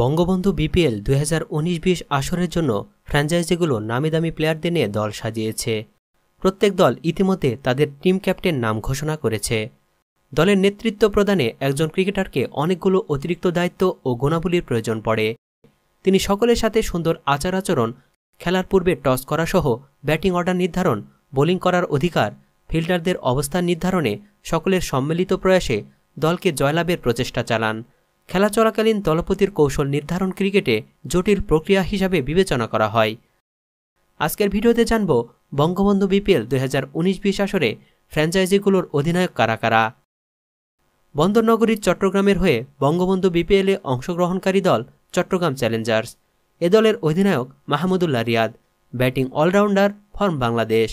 Bangabandhu BPL দুই হাজার আসরের জন্য ফ্র্যাঞ্চাইজিগুলো নামি দামি প্লেয়ারদের নিয়ে দল সাজিয়েছে প্রত্যেক দল ইতিমধ্যে তাদের টিম ক্যাপ্টেন নাম ঘোষণা করেছে দলের নেতৃত্ব প্রদানে একজন ক্রিকেটারকে অনেকগুলো অতিরিক্ত দায়িত্ব ও গুণাবলীর প্রয়োজন পড়ে তিনি সকলের সাথে সুন্দর আচার আচরণ খেলার পূর্বে টস করা সহ ব্যাটিং অর্ডার নির্ধারণ বোলিং করার অধিকার ফিল্ডারদের অবস্থান নির্ধারণে সকলের সম্মিলিত প্রয়াসে দলকে জয়লাভের প্রচেষ্টা চালান খেলা চলাকালীন দলপতির কৌশল নির্ধারণ ক্রিকেটে জটিল প্রক্রিয়া হিসাবে বিবেচনা করা হয় আজকের ভিডিওতে জানব বঙ্গবন্ধু বিপিএল দুই হাজার উনিশ বিশ আসরে ফ্র্যাঞ্চাইজিগুলোর অধিনায়ক কারা কারা বন্দরনগরীর চট্টগ্রামের হয়ে বঙ্গবন্ধু বিপিএলে অংশগ্রহণকারী দল চট্টগ্রাম চ্যালেঞ্জার্স এ দলের অধিনায়ক Mahmudullah Riyad batting allrounder from Bangladesh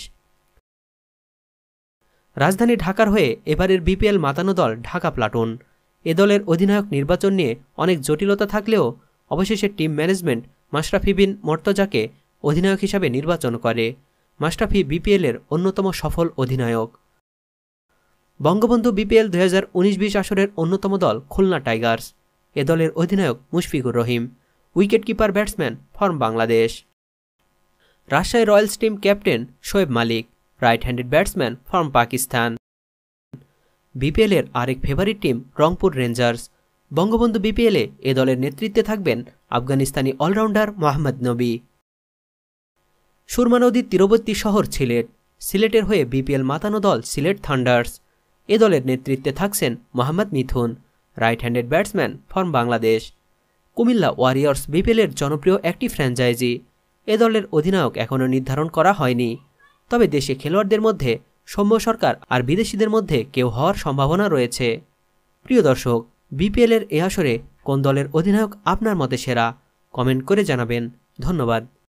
রাজধানী ঢাকার হয়ে এবারের বিপিএল মাতানো দল ঢাকা প্লাটুন এ দলের অধিনায়ক নির্বাচন নিয়ে অনেক জটিলতা থাকলেও অবশেষে টিম ম্যানেজমেন্ট মাশরাফি বিন মর্তজাকে অধিনায়ক হিসাবে নির্বাচন করে মাশরাফি বিপিএলের অন্যতম সফল অধিনায়ক বঙ্গবন্ধু বিপিএল দু হাজার উনিশ বিশ আসরের অন্যতম দল খুলনা টাইগার্স এ দলের অধিনায়ক Mushfiqur Rahim wicketkeeper batsman from Bangladesh Rajshahi Royals team captain Shoaib Malik right handed batsman from Pakistan বিপিএলের আরেক favourite team Rangpur Rangers Bangabandhu বিপিএলে এ দলের নেতৃত্বে থাকবেন আফগানিস্তানি অলরাউন্ডার মোহাম্মদ নবী সুরমা নদীর তীরবর্তী শহর সিলেট সিলেটের হয়ে বিপিএল মাতানো দল সিলেট থান্ডার্স এ দলের নেতৃত্বে থাকছেন Mohammad Mithun right handed batsman from Bangladesh Comilla Warriors বিপিএলের জনপ্রিয় একটি ফ্র্যাঞ্চাইজি এ দলের অধিনায়ক এখনও নির্ধারণ করা হয়নি তবে দেশে খেলোয়াড়দের মধ্যে সৌম্য সরকার আর বিদেশিদের মধ্যে কেউ হওয়ার সম্ভাবনা রয়েছে প্রিয় দর্শক বিপিএলের এ আসরে কোন দলের অধিনায়ক আপনার মতে সেরা কমেন্ট করে জানাবেন ধন্যবাদ